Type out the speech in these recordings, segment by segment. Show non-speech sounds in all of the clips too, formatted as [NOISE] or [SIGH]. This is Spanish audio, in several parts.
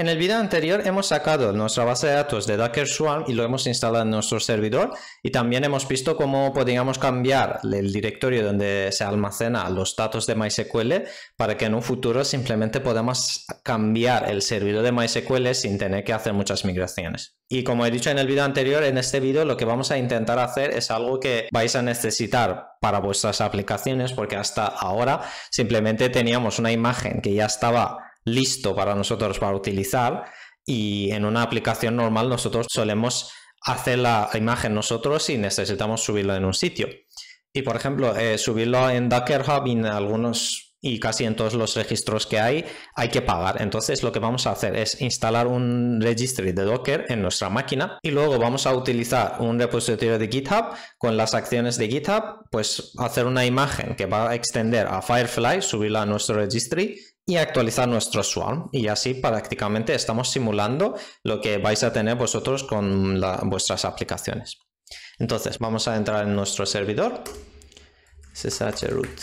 En el video anterior hemos sacado nuestra base de datos de Docker Swarm y lo hemos instalado en nuestro servidor y también hemos visto cómo podíamos cambiar el directorio donde se almacena los datos de MySQL para que en un futuro simplemente podamos cambiar el servidor de MySQL sin tener que hacer muchas migraciones. Y como he dicho en el video anterior, en este video lo que vamos a intentar hacer es algo que vais a necesitar para vuestras aplicaciones porque hasta ahora simplemente teníamos una imagen que ya estaba listo para nosotros para utilizar y en una aplicación normal nosotros solemos hacer la imagen nosotros y necesitamos subirla en un sitio. Y por ejemplo, subirla eh, subirlo en Docker Hub y en algunos y casi en todos los registros que hay hay que pagar. Entonces lo que vamos a hacer es instalar un registry de Docker en nuestra máquina y luego vamos a utilizar un repositorio de GitHub con las acciones de GitHub, pues hacer una imagen que va a extender a Firefly, subirla a nuestro registry y actualizar nuestro swarm. Y así prácticamente estamos simulando lo que vais a tener vosotros con vuestras aplicaciones. Entonces vamos a entrar en nuestro servidor. SSH root.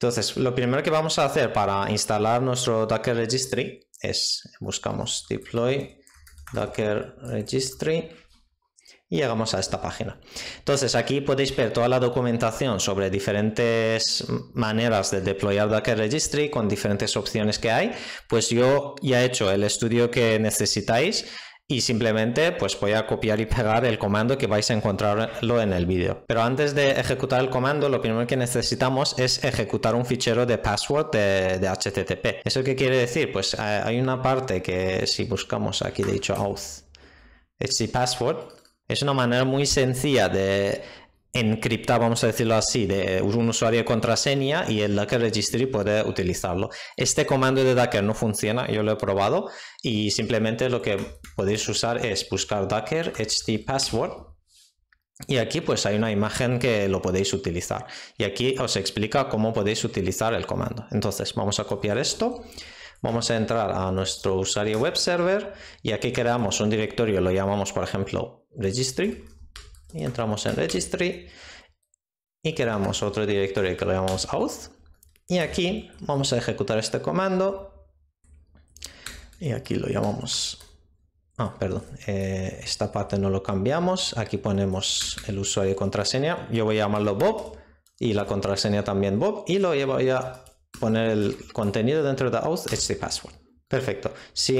Entonces, lo primero que vamos a hacer para instalar nuestro Docker Registry es buscamos deploy Docker Registry y llegamos a esta página. Entonces aquí podéis ver toda la documentación sobre diferentes maneras de deployar Docker Registry con diferentes opciones que hay. Pues yo ya he hecho el estudio que necesitáis y simplemente pues voy a copiar y pegar el comando que vais a encontrarlo en el vídeo. Pero antes de ejecutar el comando, lo primero que necesitamos es ejecutar un fichero de password de, HTTP. ¿Eso qué quiere decir? Pues eh, hay una parte que si buscamos aquí, de hecho, auth, the password, es una manera muy sencilla de encriptar, vamos a decirlo así, de un usuario de contraseña y el Docker Registry puede utilizarlo. Este comando de Docker no funciona, yo lo he probado y simplemente lo que podéis usar es buscar Docker HT Password y aquí pues hay una imagen que lo podéis utilizar. Y aquí os explica cómo podéis utilizar el comando. Entonces vamos a copiar esto Vamos a entrar a nuestro usuario web server y aquí creamos un directorio, lo llamamos por ejemplo registry y entramos en registry y creamos otro directorio que lo llamamos auth y aquí vamos a ejecutar este comando y aquí lo llamamos Ah, perdón, eh, esta parte no lo cambiamos. Aquí ponemos el usuario y contraseña. Yo voy a llamarlo Bob y la contraseña también Bob y lo llevo ya poner el contenido dentro de auth password Perfecto. Si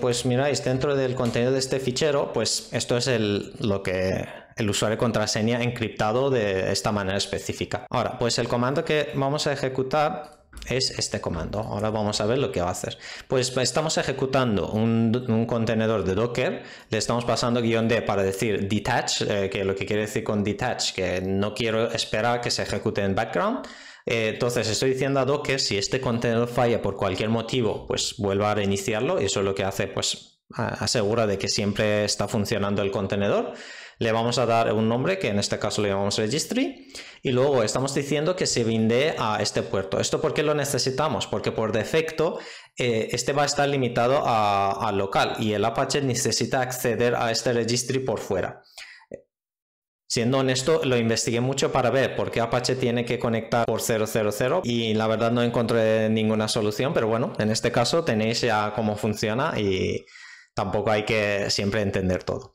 pues miráis dentro del contenido de este fichero, pues esto es el, lo que el usuario contraseña encriptado de esta manera específica. Ahora, pues el comando que vamos a ejecutar es este comando. Ahora vamos a ver lo que va a hacer. Pues estamos ejecutando un, contenedor de Docker, le estamos pasando guión D para decir detach, eh, que lo que quiere decir con detach, que no quiero esperar que se ejecute en background. Eh, entonces estoy diciendo a Docker, si este contenedor falla por cualquier motivo, pues vuelva a reiniciarlo. Y Eso es lo que hace, pues asegura de que siempre está funcionando el contenedor. Le vamos a dar un nombre que en este caso le llamamos registry y luego estamos diciendo que se binde a este puerto. ¿Esto por qué lo necesitamos? Porque por defecto eh, este va a estar limitado al local y el Apache necesita acceder a este registry por fuera. Siendo honesto, lo investigué mucho para ver por qué Apache tiene que conectar por 000 y la verdad no encontré ninguna solución, pero bueno, en este caso tenéis ya cómo funciona y tampoco hay que siempre entender todo.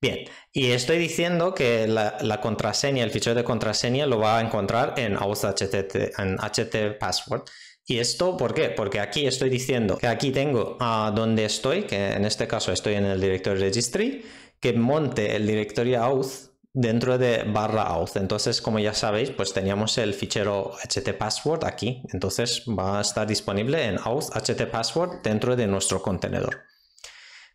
Bien, y estoy diciendo que la, contraseña, el fichero de contraseña lo va a encontrar en Auth en Password. ¿Y esto por qué? Porque aquí estoy diciendo que aquí tengo a donde estoy, que en este caso estoy en el directorio registry, que monte el directorio auth dentro de barra auth. Entonces, como ya sabéis, pues teníamos el fichero htpassword aquí. Entonces va a estar disponible en auth htpassword dentro de nuestro contenedor.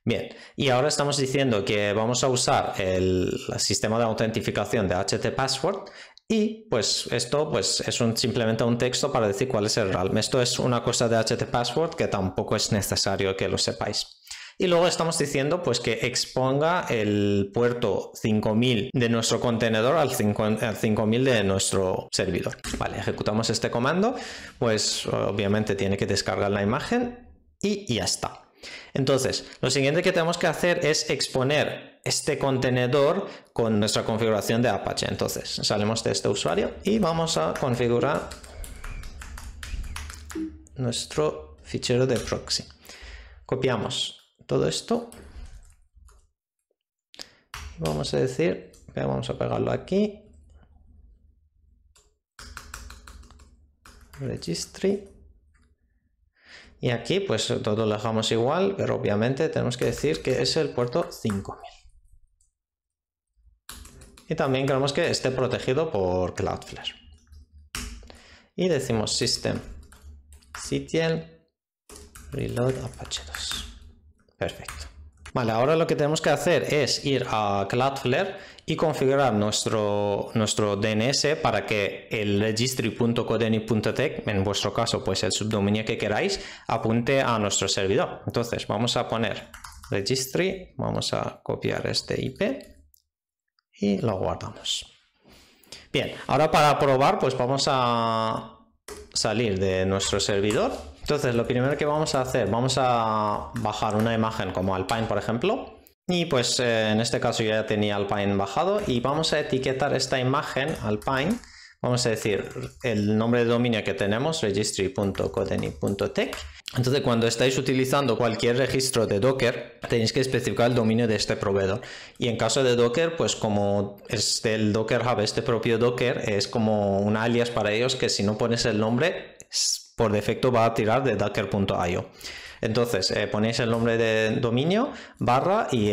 Bien, y ahora estamos diciendo que vamos a usar el sistema de autentificación de htpassword y pues esto pues es simplemente un texto para decir cuál es el realm. Esto es una cosa de htpassword que tampoco es necesario que lo sepáis. Y luego estamos diciendo pues que exponga el puerto 5000 de nuestro contenedor al 5000 de nuestro servidor. Vale, ejecutamos este comando, pues obviamente tiene que descargar la imagen y ya está. Entonces, lo siguiente que tenemos que hacer es exponer este contenedor con nuestra configuración de Apache. Entonces, salimos de este usuario y vamos a configurar nuestro fichero de proxy. Copiamos todo esto. Vamos a decir, vamos a pegarlo aquí. Registry. Y aquí pues todo lo dejamos igual, pero obviamente tenemos que decir que es el puerto 5000. Y también queremos que esté protegido por Cloudflare. Y decimos system ctl reload apache 2. Perfecto. Vale, ahora lo que tenemos que hacer es ir a Cloudflare y configurar nuestro, nuestro DNS para que el registry.codeni.tech, en vuestro caso pues el subdominio que queráis, apunte a nuestro servidor. Entonces vamos a poner registry, vamos a copiar este IP y lo guardamos. Bien, ahora para probar pues vamos a salir de nuestro servidor entonces, lo primero que vamos a hacer, vamos a bajar una imagen como Alpine, por ejemplo. Y pues eh, en este caso ya tenía Alpine bajado y vamos a etiquetar esta imagen Alpine. Vamos a decir el nombre de dominio que tenemos, registry.codeny.tech. Entonces, cuando estáis utilizando cualquier registro de Docker, tenéis que especificar el dominio de este proveedor. Y en caso de Docker, pues como es del Docker Hub, este propio Docker, es como un alias para ellos que si no pones el nombre, por defecto va a tirar de docker.io. Entonces, eh, ponéis el nombre de dominio, barra y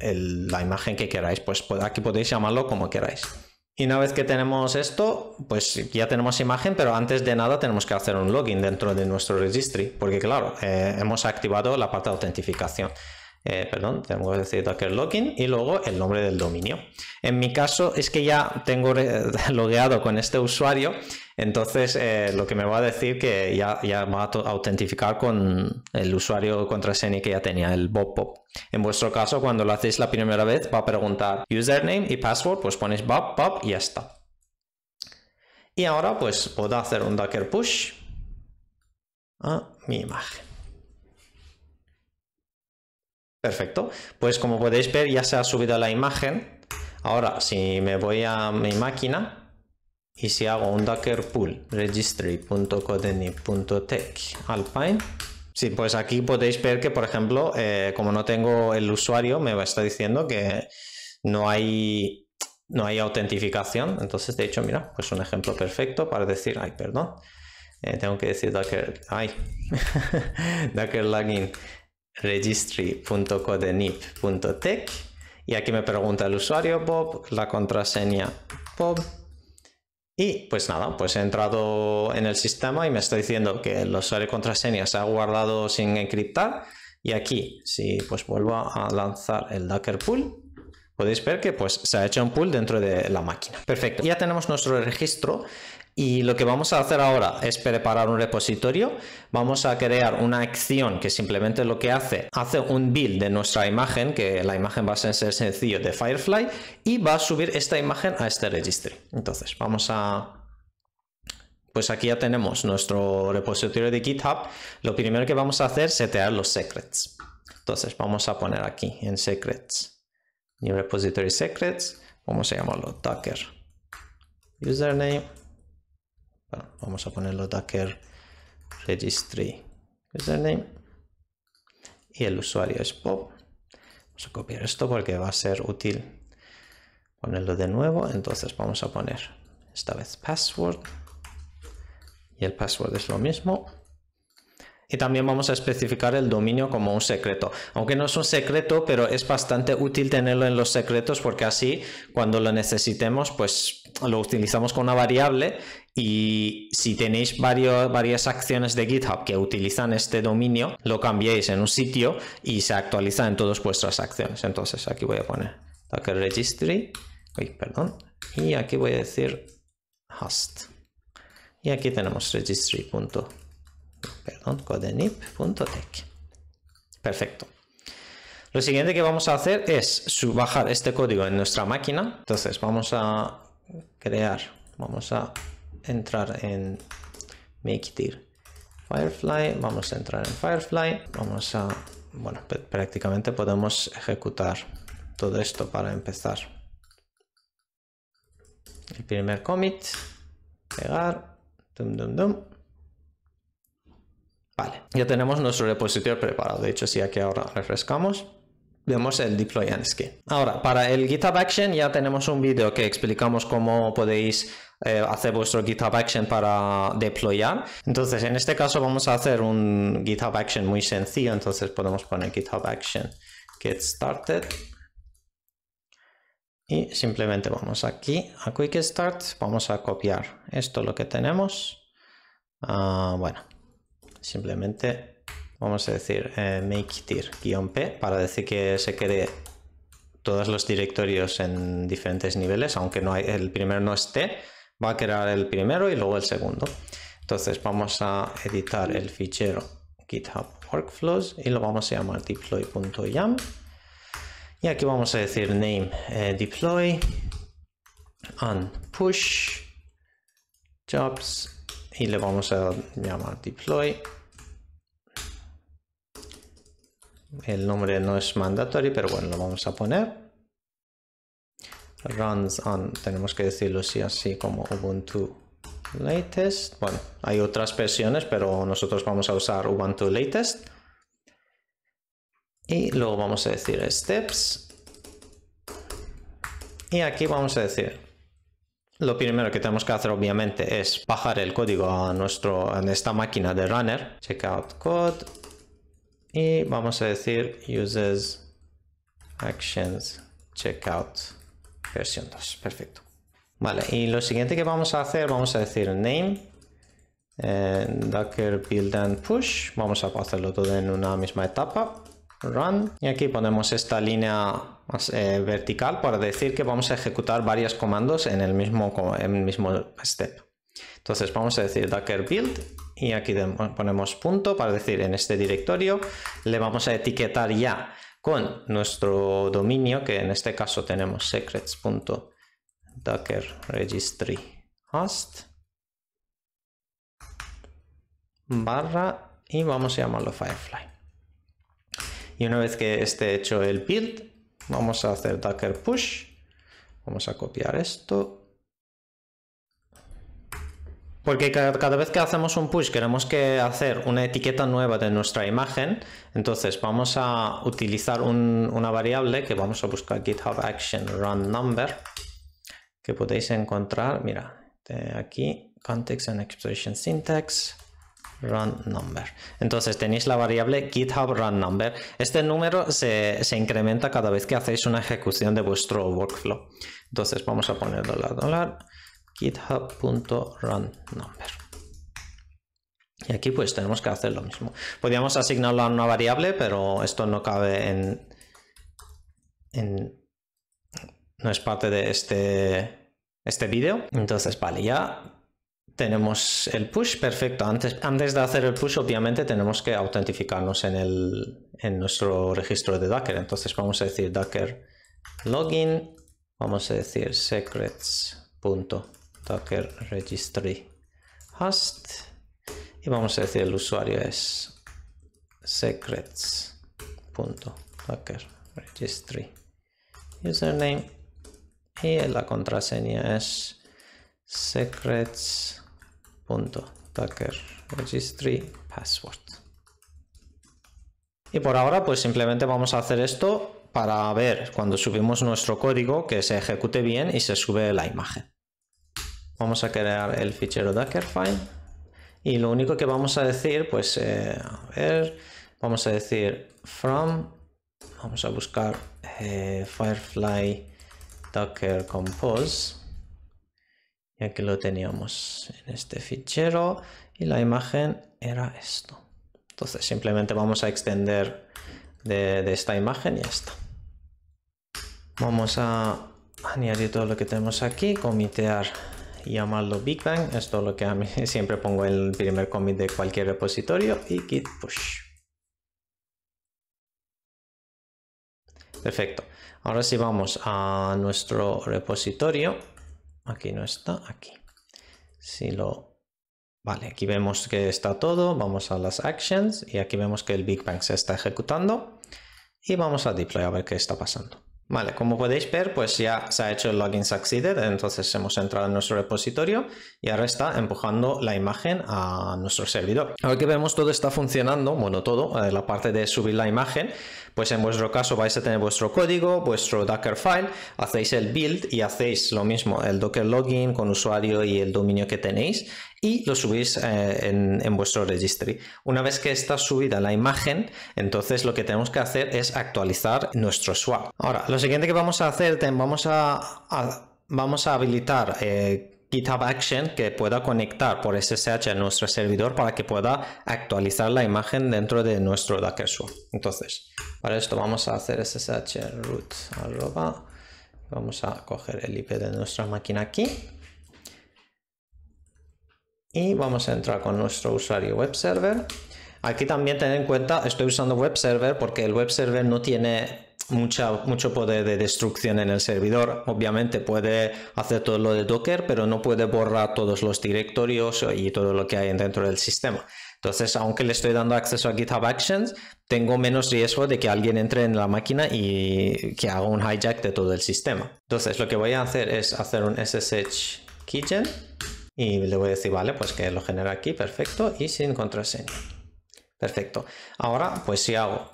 la imagen que queráis. Pues aquí podéis llamarlo como queráis. Y una vez que tenemos esto, pues ya tenemos imagen, pero antes de nada tenemos que hacer un login dentro de nuestro registry, porque claro, eh, hemos activado la parte de autentificación. Eh, perdón, tengo que decir Docker Login y luego el nombre del dominio. En mi caso es que ya tengo [LAUGHS] logueado con este usuario, entonces eh, lo que me va a decir que ya, ya va a autentificar con el usuario contraseña que ya tenía, el BobPop. En vuestro caso, cuando lo hacéis la primera vez, va a preguntar username y password, pues ponéis BobPop y ya está. Y ahora pues puedo hacer un Docker push a mi imagen. Perfecto. Pues como podéis ver, ya se ha subido la imagen. Ahora, si me voy a mi máquina y si hago un docker pull registrycodenitech alpine, sí, pues aquí podéis ver que, por ejemplo, eh, como no tengo el usuario, me está diciendo que no hay, no hay autentificación. Entonces, de hecho, mira, pues un ejemplo perfecto para decir, ay, perdón, eh, tengo que decir docker, ay, [LAUGHS] docker login registry.codenip.tech y aquí me pregunta el usuario Bob, la contraseña Bob y pues nada, pues he entrado en el sistema y me está diciendo que el usuario y contraseña se ha guardado sin encriptar y aquí si pues vuelvo a lanzar el Docker Pool podéis ver que pues se ha hecho un pull dentro de la máquina. Perfecto, ya tenemos nuestro registro y lo que vamos a hacer ahora es preparar un repositorio. Vamos a crear una acción que simplemente lo que hace, hace un build de nuestra imagen, que la imagen va a ser sencillo de Firefly, y va a subir esta imagen a este registro. Entonces, vamos a... Pues aquí ya tenemos nuestro repositorio de GitHub. Lo primero que vamos a hacer es setear los secrets. Entonces, vamos a poner aquí en secrets new repository secrets, vamos a llamarlo docker username, vamos a ponerlo docker registry username y el usuario es pop. Vamos a copiar esto porque va a ser útil ponerlo de nuevo, entonces vamos a poner esta vez password y el password es lo mismo y también vamos a especificar el dominio como un secreto. Aunque no es un secreto, pero es bastante útil tenerlo en los secretos porque así cuando lo necesitemos, pues lo utilizamos con una variable y si tenéis varias acciones de GitHub que utilizan este dominio, lo cambiéis en un sitio y se actualiza en todas vuestras acciones. Entonces aquí voy a poner Docker Registry, perdón, y aquí voy a decir host. Y aquí tenemos registry.com perdón, codenip.tech. Perfecto. Lo siguiente que vamos a hacer es bajar este código en nuestra máquina. Entonces vamos a crear, vamos a entrar en Makeir Firefly, vamos a entrar en Firefly, vamos a, bueno, prácticamente podemos ejecutar todo esto para empezar. El primer commit, pegar, dum dum dum. Vale, ya tenemos nuestro repositorio preparado. De hecho, si aquí ahora refrescamos, vemos el deploy and scale. Ahora, para el GitHub Action ya tenemos un vídeo que explicamos cómo podéis eh, hacer vuestro GitHub Action para deployar. Entonces, en este caso vamos a hacer un GitHub Action muy sencillo. Entonces podemos poner GitHub Action Get Started. Y simplemente vamos aquí a Quick Start. Vamos a copiar esto lo que tenemos. Ah, bueno, simplemente vamos a decir eh, make tier p para decir que se quede todos los directorios en diferentes niveles, aunque no hay, el primero no esté, va a crear el primero y luego el segundo. Entonces vamos a editar el fichero GitHub Workflows y lo vamos a llamar deploy.yam. Y aquí vamos a decir name eh, deploy and push jobs y le vamos a llamar deploy. El nombre no es mandatory, pero bueno, lo vamos a poner. Runs on, tenemos que decirlo así, así como Ubuntu latest. Bueno, hay otras versiones, pero nosotros vamos a usar Ubuntu latest. Y luego vamos a decir steps. Y aquí vamos a decir lo primero que tenemos que hacer obviamente es bajar el código a, nuestro, esta máquina de runner. Checkout code. Y vamos a decir uses actions checkout versión 2. Perfecto. Vale, y lo siguiente que vamos a hacer, vamos a decir name. Eh, Docker build and push. Vamos a hacerlo todo en una misma etapa run y aquí ponemos esta línea eh, vertical para decir que vamos a ejecutar varios comandos en el mismo, en el mismo step. Entonces vamos a decir docker build y aquí ponemos punto para decir en este directorio le vamos a etiquetar ya con nuestro dominio que en este caso tenemos secrets.docker registry host barra y vamos a llamarlo firefly y una vez que esté hecho el build, vamos a hacer docker push. Vamos a copiar esto. Porque cada vez que hacemos un push queremos que hacer una etiqueta nueva de nuestra imagen, entonces vamos a utilizar una variable que vamos a buscar GitHub Action Run Number, que podéis encontrar, mira, aquí, Context and Expression Syntax, run number. Entonces tenéis la variable GitHub run number. Este número se, incrementa cada vez que hacéis una ejecución de vuestro workflow. Entonces vamos a poner dólar dólar github.run number. Y aquí pues tenemos que hacer lo mismo. Podríamos asignarlo a una variable, pero esto no cabe en, no es parte de este este vídeo. Entonces, vale, ya tenemos el push, perfecto. Antes, antes de hacer el push, obviamente tenemos que autentificarnos en, el, en nuestro registro de Docker. Entonces vamos a decir Docker login, vamos a decir secrets.docker registry host y vamos a decir el usuario es secrets.docker registry username y la contraseña es secrets .docker registry password. Y por ahora pues simplemente vamos a hacer esto para ver cuando subimos nuestro código que se ejecute bien y se sube la imagen. Vamos a crear el fichero Dockerfile y lo único que vamos a decir pues eh, a ver, vamos a decir from, vamos a buscar eh, Firefly Docker Compose y aquí lo teníamos en este fichero y la imagen era esto. Entonces simplemente vamos a extender de, esta imagen y ya está. Vamos a añadir todo lo que tenemos aquí, comitear y llamarlo Big Bang. Esto es lo que a mí [LAUGHS] siempre pongo en el primer commit de cualquier repositorio y git push. Perfecto. Ahora sí vamos a nuestro repositorio Aquí no está, aquí. Si lo... Vale, aquí vemos que está todo, vamos a las actions y aquí vemos que el Big Bang se está ejecutando y vamos a deploy a ver qué está pasando. Vale, como podéis ver, pues ya se ha hecho el login succeeded, entonces hemos entrado en nuestro repositorio y ahora está empujando la imagen a nuestro servidor. Ahora que vemos todo está funcionando, bueno, todo, eh, la parte de subir la imagen, pues en vuestro caso vais a tener vuestro código, vuestro Dockerfile, hacéis el build y hacéis lo mismo, el Docker login con usuario y el dominio que tenéis y lo subís eh, en, vuestro registry. Una vez que está subida la imagen, entonces lo que tenemos que hacer es actualizar nuestro swap. Ahora, lo siguiente que vamos a hacer, vamos a, vamos a habilitar... Eh, GitHub Action que pueda conectar por SSH a nuestro servidor para que pueda actualizar la imagen dentro de nuestro Docker Swap. Entonces, para esto vamos a hacer SSH root arroba, vamos a coger el IP de nuestra máquina aquí y vamos a entrar con nuestro usuario web server. Aquí también tener en cuenta, estoy usando web server porque el web server no tiene mucha, mucho poder de destrucción en el servidor. Obviamente puede hacer todo lo de Docker, pero no puede borrar todos los directorios y todo lo que hay dentro del sistema. Entonces, aunque le estoy dando acceso a GitHub Actions, tengo menos riesgo de que alguien entre en la máquina y que haga un hijack de todo el sistema. Entonces, lo que voy a hacer es hacer un SSH Kitchen y le voy a decir, vale, pues que lo genera aquí, perfecto, y sin contraseña. Perfecto. Ahora, pues si hago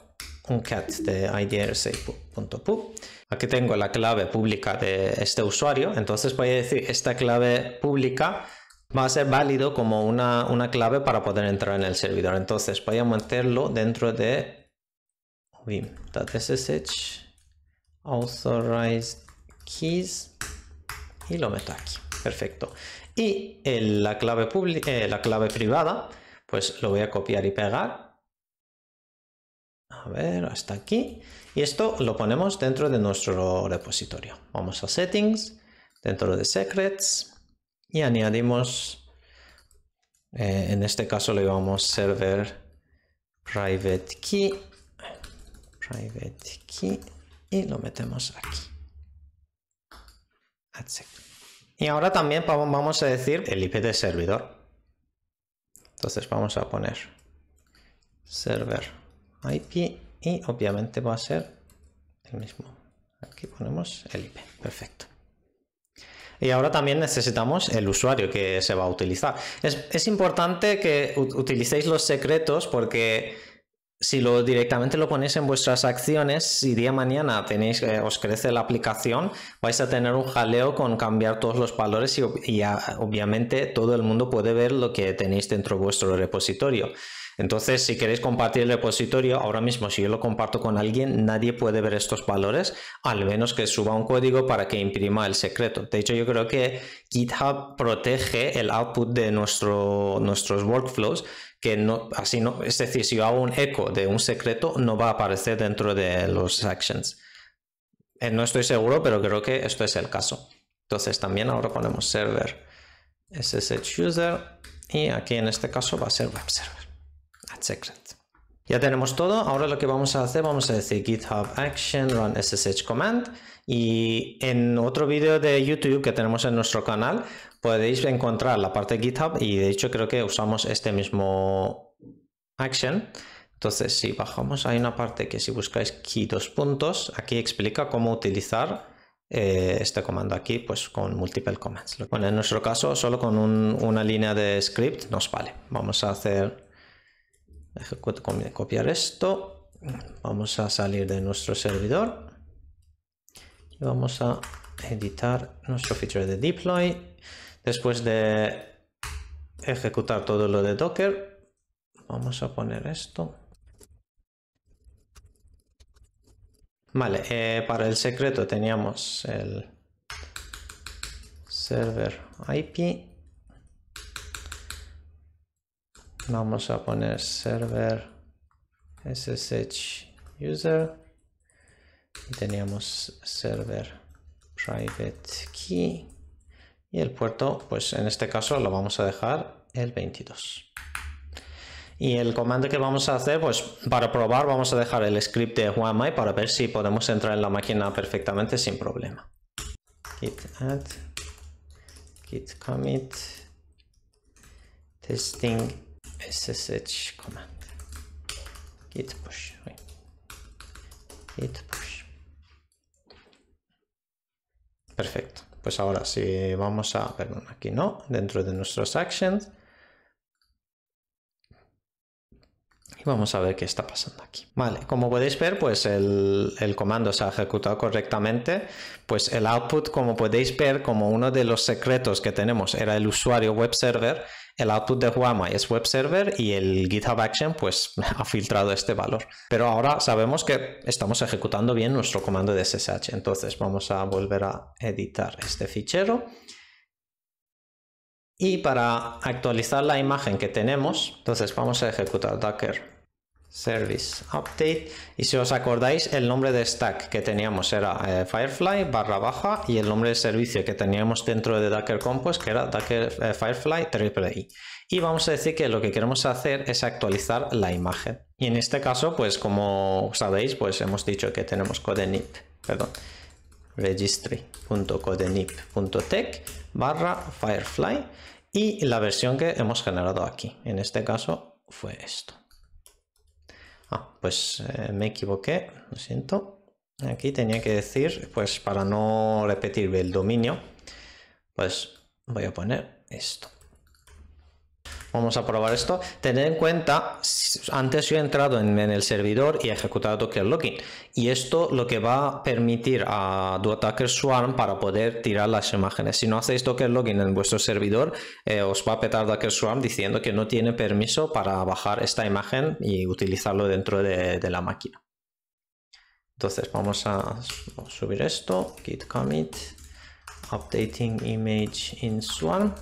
un cat de idrsa.pub, aquí tengo la clave pública de este usuario, entonces voy a decir, esta clave pública va a ser válido como una, una clave para poder entrar en el servidor. Entonces voy a meterlo dentro de vim.ssh authorized keys y lo meto aquí. Perfecto. Y la clave, eh, la clave privada, pues lo voy a copiar y pegar. A ver, hasta aquí. Y esto lo ponemos dentro de nuestro repositorio. Vamos a Settings, dentro de Secrets, y añadimos, eh, en este caso le vamos Server Private Key. Private Key. Y lo metemos aquí. That's y ahora también vamos a decir el IP del servidor. Entonces vamos a poner server IP y obviamente va a ser el mismo. Aquí ponemos el IP, perfecto. Y ahora también necesitamos el usuario que se va a utilizar. Es, es importante que utilicéis los secretos porque si lo directamente lo ponéis en vuestras acciones, si día mañana eh, os crece la aplicación, vais a tener un jaleo con cambiar todos los valores y, obviamente todo el mundo puede ver lo que tenéis dentro de vuestro repositorio. Entonces, si queréis compartir el repositorio, ahora mismo si yo lo comparto con alguien, nadie puede ver estos valores, al menos que suba un código para que imprima el secreto. De hecho, yo creo que GitHub protege el output de nuestros workflows, que no, así no, es decir, si yo hago un eco de un secreto, no va a aparecer dentro de los actions. Eh, no estoy seguro, pero creo que esto es el caso. Entonces también ahora ponemos server SSH user y aquí en este caso va a ser web server. Ya tenemos todo. Ahora lo que vamos a hacer, vamos a decir GitHub Action Run SSH Command. Y en otro vídeo de YouTube que tenemos en nuestro canal, podéis encontrar la parte GitHub. Y de hecho, creo que usamos este mismo action. Entonces, si bajamos, hay una parte que si buscáis key dos puntos, aquí explica cómo utilizar eh, este comando aquí, pues con multiple commands. Bueno, en nuestro caso, solo con una línea de script nos vale. Vamos a hacer ejecuto copiar esto vamos a salir de nuestro servidor y vamos a editar nuestro feature de deploy después de ejecutar todo lo de docker vamos a poner esto vale eh, para el secreto teníamos el server IP vamos a poner server ssh user y teníamos server private key y el puerto pues en este caso lo vamos a dejar el 22 y el comando que vamos a hacer pues para probar vamos a dejar el script de YMI para ver si podemos entrar en la máquina perfectamente sin problema git add git commit testing ssh command git push git push perfecto pues ahora si vamos a perdón aquí no dentro de nuestros actions y vamos a ver qué está pasando aquí vale como podéis ver pues el, el comando se ha ejecutado correctamente pues el output como podéis ver como uno de los secretos que tenemos era el usuario web server el output de Guama es web server y el GitHub Action pues [LAUGHS] ha filtrado este valor. Pero ahora sabemos que estamos ejecutando bien nuestro comando de SSH. Entonces vamos a volver a editar este fichero. Y para actualizar la imagen que tenemos, entonces vamos a ejecutar docker service update y si os acordáis el nombre de stack que teníamos era eh, firefly barra baja y el nombre de servicio que teníamos dentro de docker compose que era docker eh, firefly triple i y vamos a decir que lo que queremos hacer es actualizar la imagen y en este caso pues como sabéis pues hemos dicho que tenemos codenip perdón registry.codenip.tech barra firefly y la versión que hemos generado aquí en este caso fue esto Ah, pues eh, me equivoqué, lo siento. Aquí tenía que decir, pues para no repetir el dominio, pues voy a poner esto. Vamos a probar esto. Tened en cuenta, antes yo he entrado en, el servidor y he ejecutado Docker Login. Y esto lo que va a permitir a Docker Swarm para poder tirar las imágenes. Si no hacéis Docker Login en vuestro servidor, eh, os va a petar Docker Swarm diciendo que no tiene permiso para bajar esta imagen y utilizarlo dentro de, de la máquina. Entonces vamos a subir esto, git commit, updating image in swarm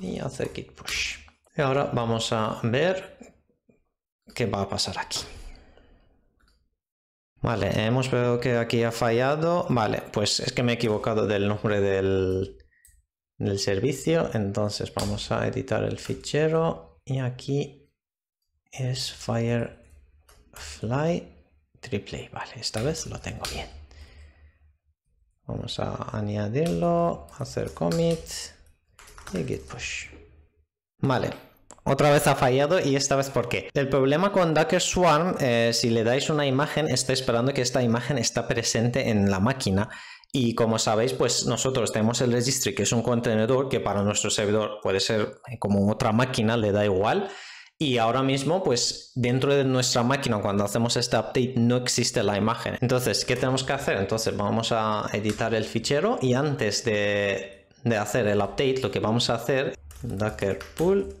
y hacer git push. Y ahora vamos a ver qué va a pasar aquí. Vale, hemos visto que aquí ha fallado. Vale, pues es que me he equivocado del nombre del, servicio. Entonces vamos a editar el fichero. Y aquí es Firefly Triple. Vale, esta vez lo tengo bien. Vamos a añadirlo, hacer commit y git push. Vale, otra vez ha fallado y esta vez por qué. El problema con Docker Swarm, eh, si le dais una imagen, está esperando que esta imagen está presente en la máquina. Y como sabéis, pues nosotros tenemos el registry, que es un contenedor que para nuestro servidor puede ser eh, como otra máquina, le da igual. Y ahora mismo, pues dentro de nuestra máquina, cuando hacemos este update, no existe la imagen. Entonces, ¿qué tenemos que hacer? Entonces, vamos a editar el fichero y antes de, de hacer el update, lo que vamos a hacer docker pool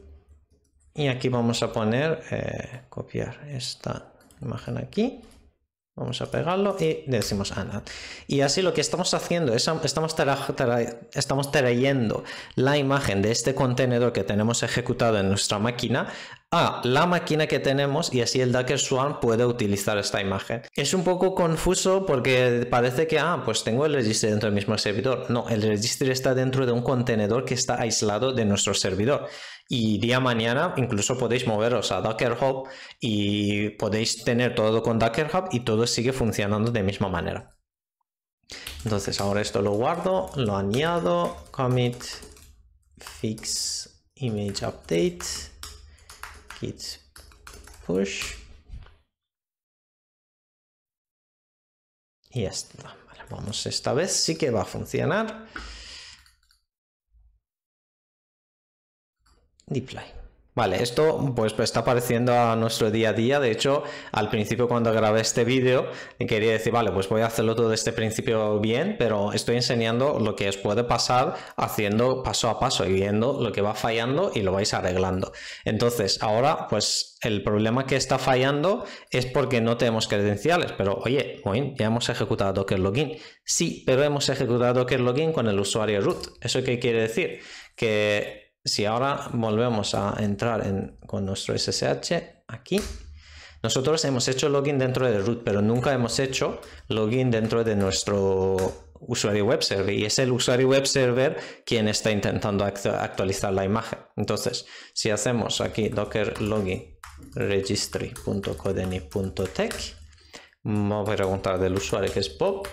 y aquí vamos a poner eh, copiar esta imagen aquí Vamos a pegarlo y decimos ANAT. Y así lo que estamos haciendo es estamos, estamos trayendo la imagen de este contenedor que tenemos ejecutado en nuestra máquina Ah, la máquina que tenemos y así el Docker Swarm puede utilizar esta imagen. Es un poco confuso porque parece que, ah, pues tengo el registro dentro del mismo servidor. No, el registro está dentro de un contenedor que está aislado de nuestro servidor. Y día mañana incluso podéis moveros a Docker Hub y podéis tener todo con Docker Hub y todo sigue funcionando de misma manera. Entonces ahora esto lo guardo, lo añado, commit, fix, image update push. Y ya está. vamos, esta vez sí que va a funcionar. Deploy. Vale, esto pues, pues está apareciendo a nuestro día a día. De hecho, al principio cuando grabé este vídeo, quería decir, vale, pues voy a hacerlo todo desde este principio bien, pero estoy enseñando lo que os puede pasar haciendo paso a paso y viendo lo que va fallando y lo vais arreglando. Entonces, ahora pues el problema que está fallando es porque no tenemos credenciales, pero oye, bien, ya hemos ejecutado Docker Login. Sí, pero hemos ejecutado Docker Login con el usuario root. ¿Eso qué quiere decir? Que si ahora volvemos a entrar con nuestro SSH aquí, nosotros hemos hecho login dentro de root, pero nunca hemos hecho login dentro de nuestro usuario web server y es el usuario web server quien está intentando actualizar la imagen. Entonces, si hacemos aquí docker login me voy a preguntar del usuario que es pop,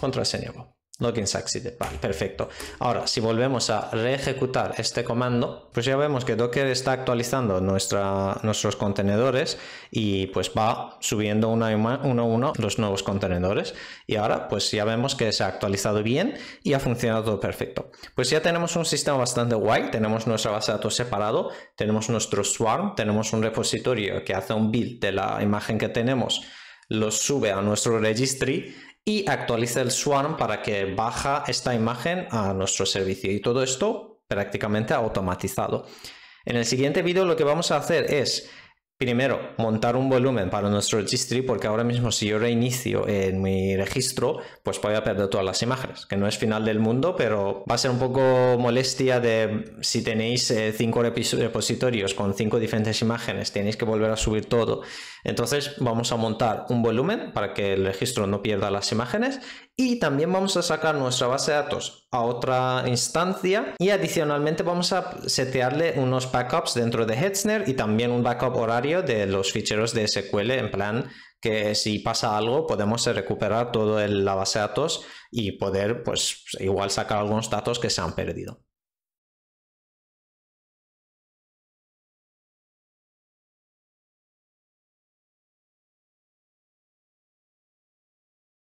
contraseña Bob. Login succeeded. Vale, perfecto. Ahora, si volvemos a reejecutar este comando, pues ya vemos que Docker está actualizando nuestra, nuestros contenedores y pues va subiendo uno a uno los nuevos contenedores. Y ahora pues ya vemos que se ha actualizado bien y ha funcionado perfecto. Pues ya tenemos un sistema bastante guay. Tenemos nuestra base de datos separado, tenemos nuestro swarm, tenemos un repositorio que hace un build de la imagen que tenemos, lo sube a nuestro registry y actualiza el Swarm para que baja esta imagen a nuestro servicio. Y todo esto prácticamente automatizado. En el siguiente vídeo lo que vamos a hacer es Primero, montar un volumen para nuestro registry, porque ahora mismo si yo reinicio en mi registro, pues voy a perder todas las imágenes, que no es final del mundo, pero va a ser un poco molestia de si tenéis eh, cinco repositorios con cinco diferentes imágenes, tenéis que volver a subir todo. Entonces vamos a montar un volumen para que el registro no pierda las imágenes y también vamos a sacar nuestra base de datos a otra instancia y adicionalmente vamos a setearle unos backups dentro de Hetzner y también un backup horario de los ficheros de SQL en plan que si pasa algo podemos recuperar toda la base de datos y poder pues igual sacar algunos datos que se han perdido.